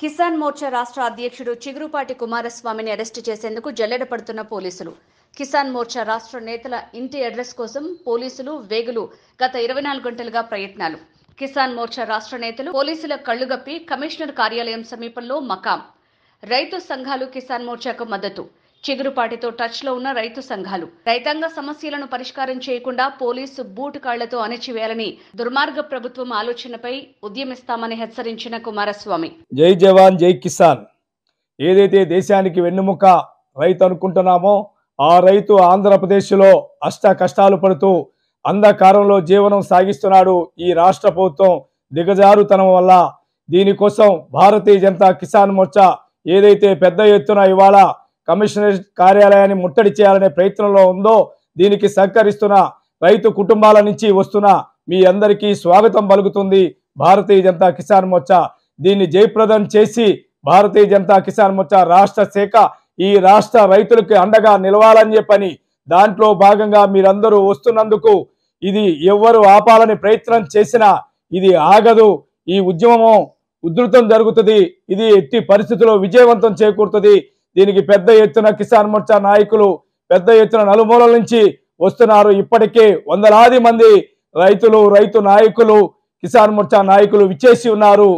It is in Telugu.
కిసాన్ మోర్చా రాష్ట్ర అధ్యక్షుడు చిగురుపాటి కుమారస్వామిని అరెస్టు చేసేందుకు జల్లెడ పడుతున్న పోలీసులు కిసాన్ మోర్చా రాష్ట్ర నేతల ఇంటి అడ్రస్ కోసం పోలీసులు వేగులు గత ఇరవై నాలుగు గంటలుగా ప్రయత్నాలు కిసాన్ మోర్చా రాష్ట్ర నేతలు పోలీసుల కళ్ళుగప్పి కమిషనర్ కార్యాలయం సమీపంలో మకాం రైతు సంఘాలు కిసాన్ మోర్చాకు మద్దతు చిగురుపాటితో టచ్లో ఉన్న రైతు సంఘాలు రైతాంగ సమస్యలను పరిష్కారం చేయకుండా పోలీసు బూటు కాళ్లతో అణచివేయాలని దుర్మార్గ ప్రభుత్వం ఆలోచనపై ఉద్యమిస్తామని హెచ్చరించిన కుమారస్వామి జై జవాన్ జై కిసాన్ ఏదైతే దేశానికి వెన్నుముక రైతు అనుకుంటున్నామో ఆ రైతు ఆంధ్రప్రదేశ్లో అష్ట కష్టాలు పడుతూ అంధకారంలో జీవనం సాగిస్తున్నాడు ఈ రాష్ట్ర ప్రభుత్వం దిగజారుతనం వల్ల దీనికోసం భారతీయ జనతా కిసాన్ మోర్చా ఏదైతే పెద్ద ఎత్తున ఇవాళ కమిషనరేట్ కార్యాలయాన్ని ముట్టడి చేయాలనే ప్రయత్నంలో ఉందో దీనికి సహకరిస్తున్న రైతు కుటుంబాల నుంచి వస్తున్న మీ అందరికీ స్వాగతం పలుకుతుంది భారతీయ జనతా కిసాన్ మోర్చా దీన్ని జయప్రదం చేసి భారతీయ జనతా కిసాన్ మోర్చా రాష్ట్ర శాఖ ఈ రాష్ట్ర రైతులకు అండగా నిలవాలని చెప్పని దాంట్లో భాగంగా మీరందరూ వస్తున్నందుకు ఇది ఎవ్వరు ఆపాలని ప్రయత్నం చేసినా ఇది ఆగదు ఈ ఉద్యమము ఉధృతం జరుగుతుంది ఇది ఎట్టి పరిస్థితుల్లో విజయవంతం చేకూరుతుంది దీనికి పెద్ద ఎత్తున కిసాన్ మోర్చా నాయకులు పెద్ద ఎత్తున నలుమూలల నుంచి వస్తున్నారు ఇప్పటికే వందలాది మంది రైతులు రైతు నాయకులు కిసాన్ మోర్చా నాయకులు విచ్చేసి ఉన్నారు